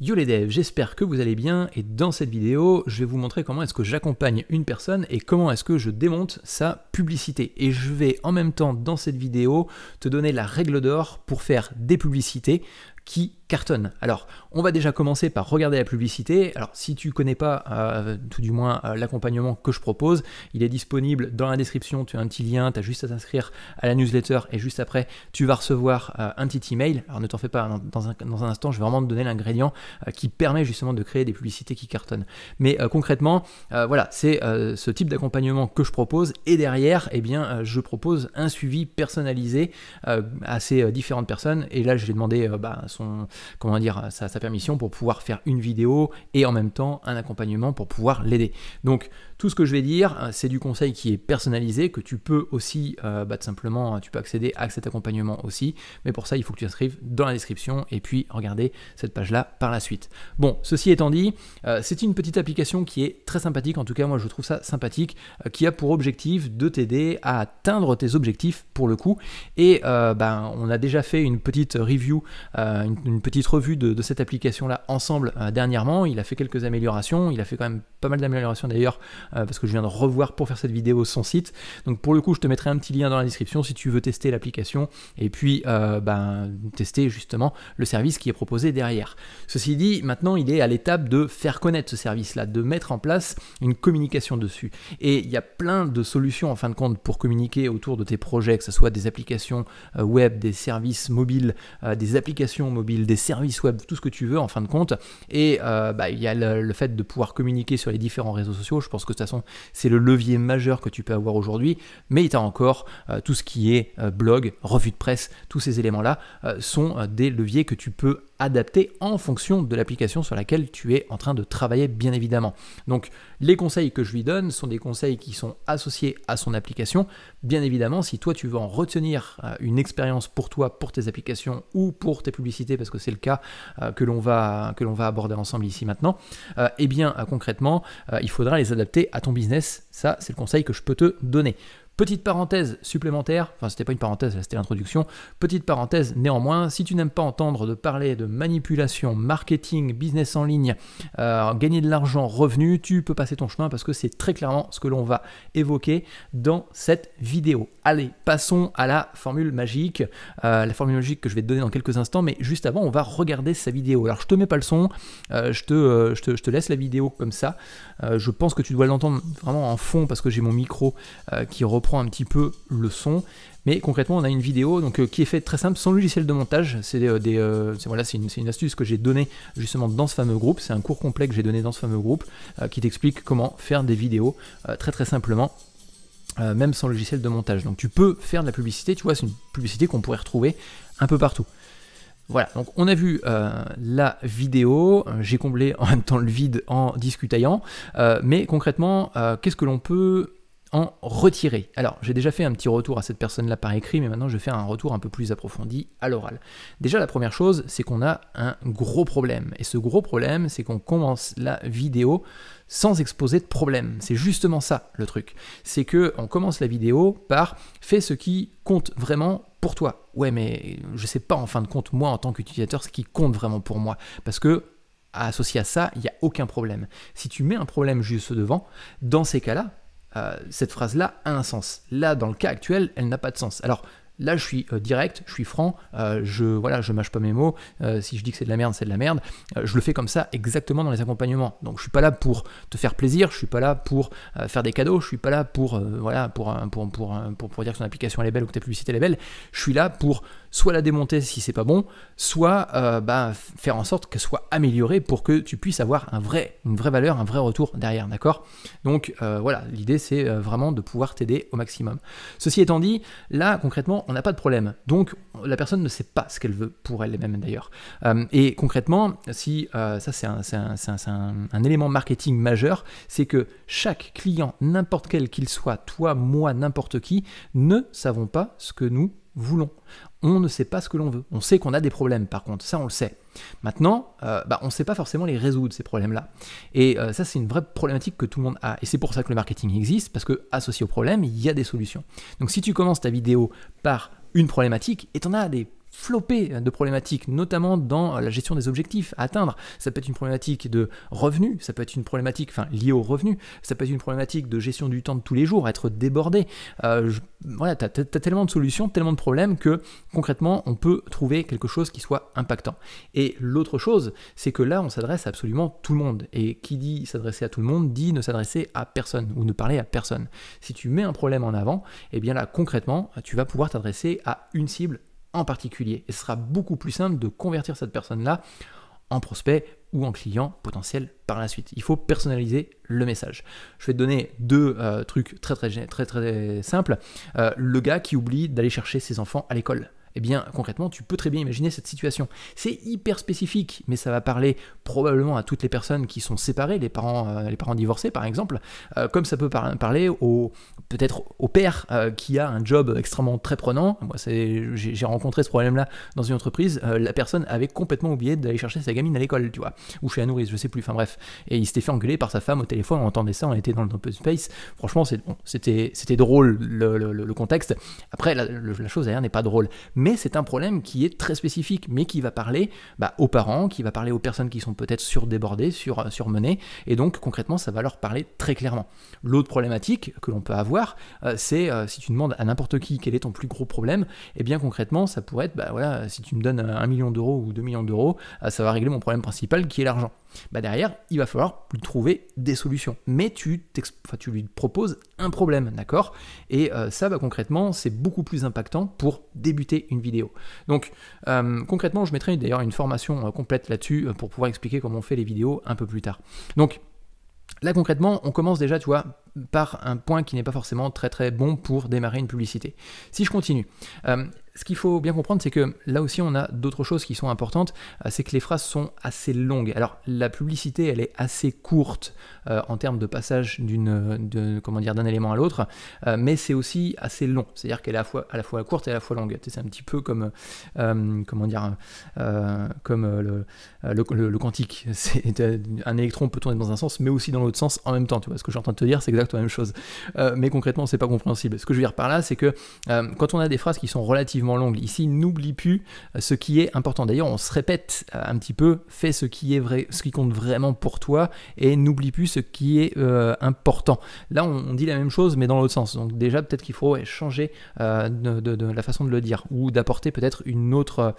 Yo les devs, j'espère que vous allez bien et dans cette vidéo, je vais vous montrer comment est-ce que j'accompagne une personne et comment est-ce que je démonte sa publicité. Et je vais en même temps dans cette vidéo te donner la règle d'or pour faire des publicités qui cartonne. Alors, on va déjà commencer par regarder la publicité. Alors, si tu connais pas euh, tout du moins euh, l'accompagnement que je propose, il est disponible dans la description, tu as un petit lien, tu as juste à t'inscrire à la newsletter et juste après, tu vas recevoir euh, un petit email. Alors, ne t'en fais pas, hein, dans, un, instant, je vais vraiment te donner l'ingrédient qui permet justement de créer des publicités qui cartonnent. Mais concrètement, voilà, c'est ce type d'accompagnement que je propose et derrière, eh bien, je propose un suivi personnalisé à ces différentes personnes et là, je vais demander bah, comment dire, sa, permission pour pouvoir faire une vidéo et en même temps un accompagnement pour pouvoir l'aider. Donc tout ce que je vais dire, euh, c'est du conseil qui est personnalisé, que tu peux aussi, euh, bah, tout simplement, hein, tu peux accéder à cet accompagnement aussi. Mais pour ça, il faut que tu t'inscrives dans la description et puis regarder cette page-là par la suite. Bon, ceci étant dit, euh, c'est une petite application qui est très sympathique, en tout cas moi je trouve ça sympathique, qui a pour objectif de t'aider à atteindre tes objectifs pour le coup. Et ben, on a déjà fait une petite review, une, petite revue de, cette application-là ensemble euh, dernièrement. Il a fait quelques améliorations. Il a fait quand même pas mal d'améliorations d'ailleurs, euh, parce que je viens de revoir pour faire cette vidéo son site. Donc pour le coup, je te mettrai un petit lien dans la description si tu veux tester l'application et puis euh, ben, tester justement le service qui est proposé derrière. Ceci dit, maintenant, il est à l'étape de faire connaître ce service-là, de mettre en place une communication dessus. Et il y a plein de solutions en fin de compte pour communiquer autour de tes projets, que ce soit des applications web, des services mobiles, des applications mobile, des services web, tout ce que tu veux en fin de compte. Et euh, bah, il y a le, fait de pouvoir communiquer sur les différents réseaux sociaux. Je pense que de toute façon, c'est le levier majeur que tu peux avoir aujourd'hui. Mais tu as encore euh, tout ce qui est euh, blog, revue de presse, tous ces éléments-là sont des leviers que tu peux adapté en fonction de l'application sur laquelle tu es en train de travailler, bien évidemment. Donc, les conseils que je lui donne sont des conseils qui sont associés à son application. Bien évidemment, si toi, tu veux en retenir euh, une expérience pour toi, pour tes applications ou pour tes publicités, parce que c'est le cas euh, que l'on va, que l'on va aborder ensemble ici maintenant, euh, eh bien, concrètement, il faudra les adapter à ton business. Ça, c'est le conseil que je peux te donner. Petite parenthèse supplémentaire, enfin c'était pas une parenthèse, c'était l'introduction. Petite parenthèse néanmoins, si tu n'aimes pas entendre de parler de manipulation, marketing, business en ligne, euh, gagner de l'argent, revenu, tu peux passer ton chemin parce que c'est très clairement ce que l'on va évoquer dans cette vidéo. Allez, passons à la formule magique, euh, la formule magique que je vais te donner dans quelques instants, mais juste avant, on va regarder sa vidéo. Alors je te mets pas le son, euh, je, te, je, te, laisse la vidéo comme ça. je pense que tu dois l'entendre vraiment en fond parce que j'ai mon micro qui reprend un petit peu le son. Mais concrètement, on a une vidéo donc, euh, qui est faite très simple, sans logiciel de montage. C'est euh, des, euh, voilà, c'est une, astuce que j'ai donnée justement dans ce fameux groupe. C'est un cours complet que j'ai donné dans ce fameux groupe qui t'explique comment faire des vidéos très très simplement. même sans logiciel de montage. Donc tu peux faire de la publicité, tu vois, c'est une publicité qu'on pourrait retrouver un peu partout. Voilà, donc on a vu la vidéo, j'ai comblé en même temps le vide en discutaillant. mais concrètement, qu'est-ce que l'on peut en retirer. Alors, j'ai déjà fait un petit retour à cette personne-là par écrit, mais maintenant je vais faire un retour un peu plus approfondi à l'oral. Déjà, la première chose, c'est qu'on a un gros problème. Et ce gros problème, c'est qu'on commence la vidéo sans exposer de problème. C'est justement ça le truc. C'est que on commence la vidéo par fais ce qui compte vraiment pour toi. Ouais, mais je sais pas en fin de compte moi en tant qu'utilisateur ce qui compte vraiment pour moi parce que associé à ça, il n'y a aucun problème. Si tu mets un problème juste devant, dans ces cas-là, euh, cette phrase-là a un sens. Là, dans le cas actuel, elle n'a pas de sens. Alors, Là, je suis euh, direct, je suis franc, euh, je voilà, je mâche pas mes mots. Euh, si je dis que c'est de la merde, c'est de la merde. je le fais comme ça exactement dans les accompagnements. Donc, je suis pas là pour te faire plaisir, je suis pas là pour faire des cadeaux, je suis pas là pour voilà pour pour, pour pour, dire que ton application est belle ou que ta publicité elle est belle. Je suis là pour soit la démonter si c'est pas bon, soit bah, faire en sorte qu'elle soit améliorée pour que tu puisses avoir un vrai une vraie valeur, un vrai retour derrière, d'accord Donc voilà, l'idée c'est vraiment de pouvoir t'aider au maximum. Ceci étant dit, là concrètement on n'a pas de problème. Donc la personne ne sait pas ce qu'elle veut pour elle-même d'ailleurs. Euh, et concrètement, si euh, ça c'est un, élément marketing majeur, c'est que chaque client, n'importe quel qu'il soit, toi, moi, n'importe qui, ne savons pas ce que nous voulons on ne sait pas ce que l'on veut. On sait qu'on a des problèmes, par contre, ça on le sait. Maintenant, euh, bah, on ne sait pas forcément les résoudre, ces problèmes-là. Et euh, ça, c'est une vraie problématique que tout le monde a. Et c'est pour ça que le marketing existe, parce que associé au problème, il y a des solutions. Donc si tu commences ta vidéo par une problématique, et tu en as des flopper de problématiques, notamment dans la gestion des objectifs à atteindre. Ça peut être une problématique de revenus, ça peut être une problématique liée aux revenus, ça peut être une problématique de gestion du temps de tous les jours, être débordé. Euh, voilà, tu as, tellement de solutions, tellement de problèmes que concrètement, on peut trouver quelque chose qui soit impactant. Et l'autre chose, c'est que là, on s'adresse à absolument tout le monde. Et qui dit s'adresser à tout le monde, dit ne s'adresser à personne ou ne parler à personne. Si tu mets un problème en avant, et eh bien là, concrètement, tu vas pouvoir t'adresser à une cible en particulier. Et ce sera beaucoup plus simple de convertir cette personne-là en prospect ou en client potentiel par la suite. Il faut personnaliser le message. Je vais te donner deux euh, trucs très très très très, simples. Euh, le gars qui oublie d'aller chercher ses enfants à l'école eh bien concrètement, tu peux très bien imaginer cette situation. C'est hyper spécifique, mais ça va parler probablement à toutes les personnes qui sont séparées, les parents, euh, les parents divorcés par exemple, euh, comme ça peut parler au peut-être au père euh, qui a un job extrêmement très prenant. Moi, j'ai rencontré ce problème-là dans une entreprise. la personne avait complètement oublié d'aller chercher sa gamine à l'école, tu vois, ou chez la nourrice, je sais plus. Enfin bref, et il s'était fait engueuler par sa femme au téléphone. On entendait ça, on était dans le open space. Franchement, c'était bon, drôle le, contexte. Après, la, la chose derrière n'est pas drôle, c'est un problème qui est très spécifique, mais qui va parler bah, aux parents, qui va parler aux personnes qui sont peut-être surdébordées, sur, euh, surmenées, et donc concrètement, ça va leur parler très clairement. L'autre problématique que l'on peut avoir, euh, c'est euh, si tu demandes à n'importe qui quel est ton plus gros problème, et eh bien concrètement, ça pourrait être, bah voilà, si tu me donnes un million d'euros ou 2 millions d'euros, ça va régler mon problème principal qui est l'argent bah derrière, il va falloir trouver des solutions. Mais tu, tu lui proposes un problème, d'accord Et euh, ça, va bah, concrètement, c'est beaucoup plus impactant pour débuter une vidéo. Donc, euh, concrètement, je mettrai d'ailleurs une formation euh, complète là-dessus pour pouvoir expliquer comment on fait les vidéos un peu plus tard. Donc, Là concrètement, on commence déjà, tu vois, par un point qui n'est pas forcément très très bon pour démarrer une publicité. Si je continue, euh, ce qu'il faut bien comprendre, c'est que là aussi on a d'autres choses qui sont importantes, euh, c'est que les phrases sont assez longues. Alors la publicité, elle est assez courte euh, en termes de passage d'une, comment d'un élément à l'autre, mais c'est aussi assez long. C'est-à-dire qu'elle est à la, fois, courte et à la fois longue. C'est un petit peu comme, comment dire, comme le, quantique. un électron peut tourner dans un sens, mais aussi dans l'autre sens en même temps. Tu vois, ce que de te dire, c'est que exactement la même chose. Euh, mais concrètement, c'est pas compréhensible. Ce que je veux dire par là, c'est que euh, quand on a des phrases qui sont relativement longues, ici, n'oublie plus euh, ce qui est important. D'ailleurs, on se répète un petit peu, fais ce qui est vrai, ce qui compte vraiment pour toi, et n'oublie plus ce qui est important. Là, on, dit la même chose, mais dans l'autre sens. Donc déjà, peut-être qu'il faut changer de, de, la façon de le dire, ou d'apporter peut-être une autre,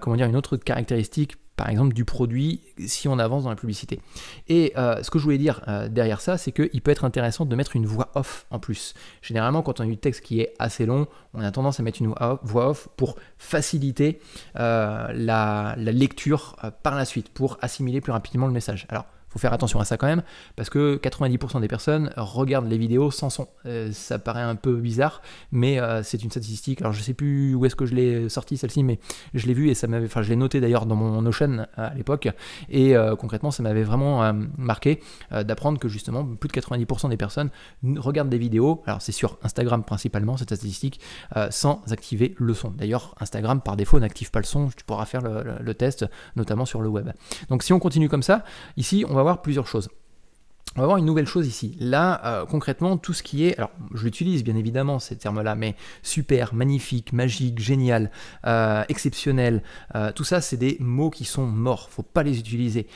comment dire, une autre caractéristique par exemple, du produit si on avance dans la publicité. Et euh, ce que je voulais dire euh, derrière ça, c'est qu'il peut être intéressant de mettre une voix off en plus. Généralement, quand on a du texte qui est assez long, on a tendance à mettre une voix off pour faciliter euh, la, la, lecture par la suite, pour assimiler plus rapidement le message. Alors, faut faire attention à ça quand même, parce que 90% des personnes regardent les vidéos sans son. Euh, ça paraît un peu bizarre, mais euh, c'est une statistique. Alors je sais plus où est-ce que je l'ai sortie celle-ci, mais je l'ai vue et ça m'avait, enfin je l'ai noté d'ailleurs dans mon Notion euh, à l'époque, et concrètement ça m'avait vraiment marqué d'apprendre que justement plus de 90% des personnes regardent des vidéos, alors c'est sur Instagram principalement cette statistique, sans activer le son. D'ailleurs Instagram par défaut n'active pas le son, tu pourras faire le, le test notamment sur le web. Donc si on continue comme ça, ici on va plusieurs choses. On va avoir une nouvelle chose ici. Là, euh, concrètement, tout ce qui est, alors je l'utilise bien évidemment ces termes-là, mais super, magnifique, magique, génial, euh, exceptionnel, euh, tout ça, c'est des mots qui sont morts. Faut pas les utiliser.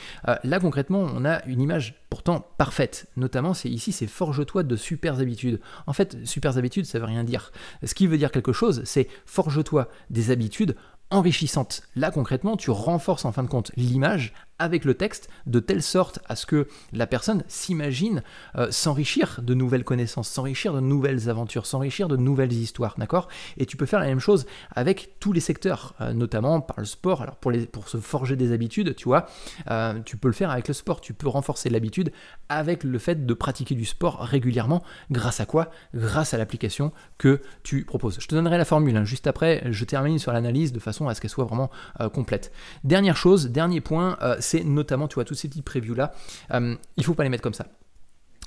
là, concrètement, on a une image pourtant parfaite. Notamment, c'est ici, c'est forge-toi de super habitudes. En fait, super habitudes, ça veut rien dire. Ce qui veut dire quelque chose, c'est forge-toi des habitudes enrichissantes Là, concrètement, tu renforces en fin de compte l'image avec le texte, de telle sorte à ce que la personne s'imagine euh, s'enrichir de nouvelles connaissances, s'enrichir de nouvelles aventures, s'enrichir de nouvelles histoires, d'accord Et tu peux faire la même chose avec tous les secteurs, euh, notamment par le sport. Alors pour, pour se forger des habitudes, tu vois, euh, tu peux le faire avec le sport, tu peux renforcer l'habitude avec le fait de pratiquer du sport régulièrement, grâce à quoi Grâce à l'application que tu proposes. Je te donnerai la formule, hein. juste après, je termine sur l'analyse de façon à ce qu'elle soit vraiment complète. Dernière chose, dernier point, c'est notamment, tu vois, tous ces petits previews-là, euh, il ne faut pas les mettre comme ça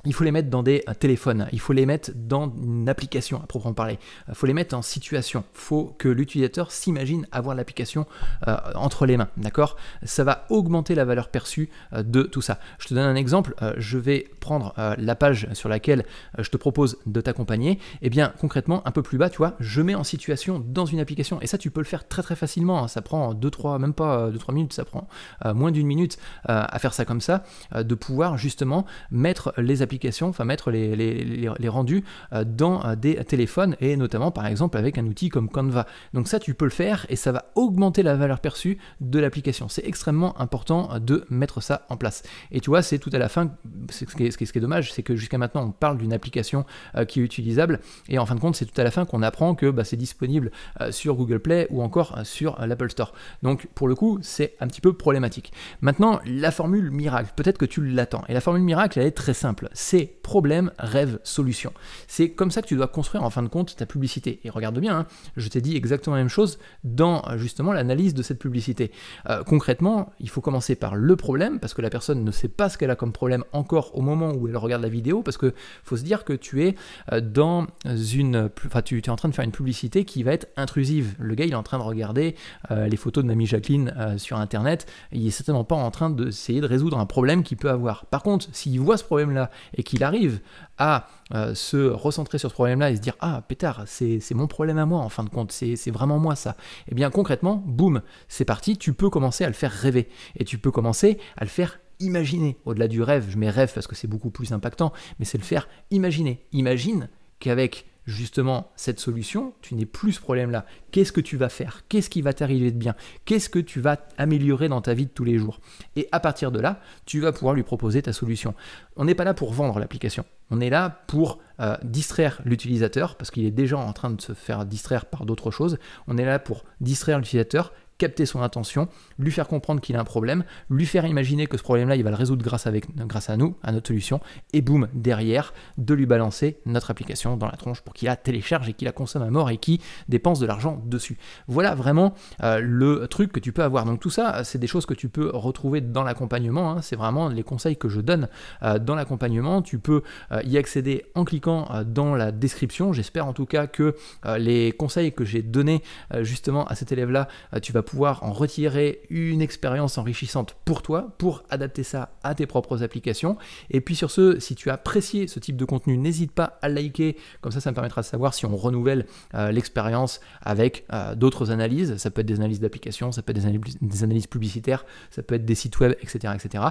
il faut les mettre dans des euh, téléphones, il faut les mettre dans une application à proprement parler, il euh, faut les mettre en situation, il faut que l'utilisateur s'imagine avoir l'application euh, entre les mains, d'accord Ça va augmenter la valeur perçue de tout ça. Je te donne un exemple, je vais prendre la page sur laquelle je te propose de t'accompagner, et eh bien concrètement, un peu plus bas, tu vois, je mets en situation dans une application, et ça tu peux le faire très très facilement, hein. ça prend 2-3, même pas 2-3 minutes, ça prend moins d'une minute à faire ça comme ça, de pouvoir justement mettre les applications enfin mettre les, rendus euh, dans euh, des téléphones et notamment par exemple avec un outil comme Canva. Donc ça tu peux le faire et ça va augmenter la valeur perçue de l'application. C'est extrêmement important euh, de mettre ça en place. Et tu vois, c'est tout à la fin, ce qui est, dommage, c'est que jusqu'à maintenant on parle d'une application qui est utilisable et en fin de compte c'est tout à la fin qu'on apprend que bah, c'est disponible sur Google Play ou encore sur l'Apple Store. Donc pour le coup c'est un petit peu problématique. Maintenant la formule miracle, peut-être que tu l'attends. Et la formule miracle elle est très simple c'est problème, rêve, solution. C'est comme ça que tu dois construire en fin de compte ta publicité. Et regarde bien, hein, je t'ai dit exactement la même chose dans euh, justement l'analyse de cette publicité. Euh, concrètement, il faut commencer par le problème, parce que la personne ne sait pas ce qu'elle a comme problème encore au moment où elle regarde la vidéo, parce que faut se dire que tu es euh, dans une... tu, es en train de faire une publicité qui va être intrusive. Le gars, il est en train de regarder les photos de Mamie Jacqueline sur Internet. Il est certainement pas en train d'essayer de résoudre un problème qu'il peut avoir. Par contre, s'il voit ce problème-là et qu'il arrive à euh, se recentrer sur ce problème-là et se dire Ah, pétard, c'est mon problème à moi en fin de compte, c'est vraiment moi ça. Et eh bien concrètement, boum, c'est parti, tu peux commencer à le faire rêver et tu peux commencer à le faire imaginer. Au-delà du rêve, je mets rêve parce que c'est beaucoup plus impactant, mais c'est le faire imaginer. Imagine qu'avec justement cette solution, tu n'es plus ce problème-là. Qu'est-ce que tu vas faire Qu'est-ce qui va t'arriver de bien Qu'est-ce que tu vas améliorer dans ta vie de tous les jours Et à partir de là, tu vas pouvoir lui proposer ta solution. On n'est pas là pour vendre l'application, on est là pour euh, distraire l'utilisateur, parce qu'il est déjà en train de se faire distraire par d'autres choses. On est là pour distraire l'utilisateur capter son attention, lui faire comprendre qu'il a un problème, lui faire imaginer que ce problème-là, il va le résoudre grâce, avec, grâce à nous, à notre solution, et boum, derrière, de lui balancer notre application dans la tronche pour qu'il la télécharge et qu'il la consomme à mort et qu'il dépense de l'argent dessus. Voilà vraiment euh, le truc que tu peux avoir. Donc tout ça, c'est des choses que tu peux retrouver dans l'accompagnement, hein. c'est vraiment les conseils que je donne euh, dans l'accompagnement. Tu peux euh, y accéder en cliquant dans la description. J'espère en tout cas que les conseils que j'ai donnés justement à cet élève-là, tu vas pouvoir en retirer une expérience enrichissante pour toi, pour adapter ça à tes propres applications. Et puis sur ce, si tu as apprécié ce type de contenu, n'hésite pas à liker, comme ça ça me permettra de savoir si on renouvelle euh, l'expérience avec euh, d'autres analyses. Ça peut être des analyses d'applications, ça peut être des analyses, publicitaires, ça peut être des sites web, etc. etc.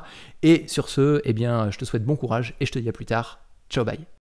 Et sur ce, eh bien, je te souhaite bon courage et je te dis à plus tard. Ciao, bye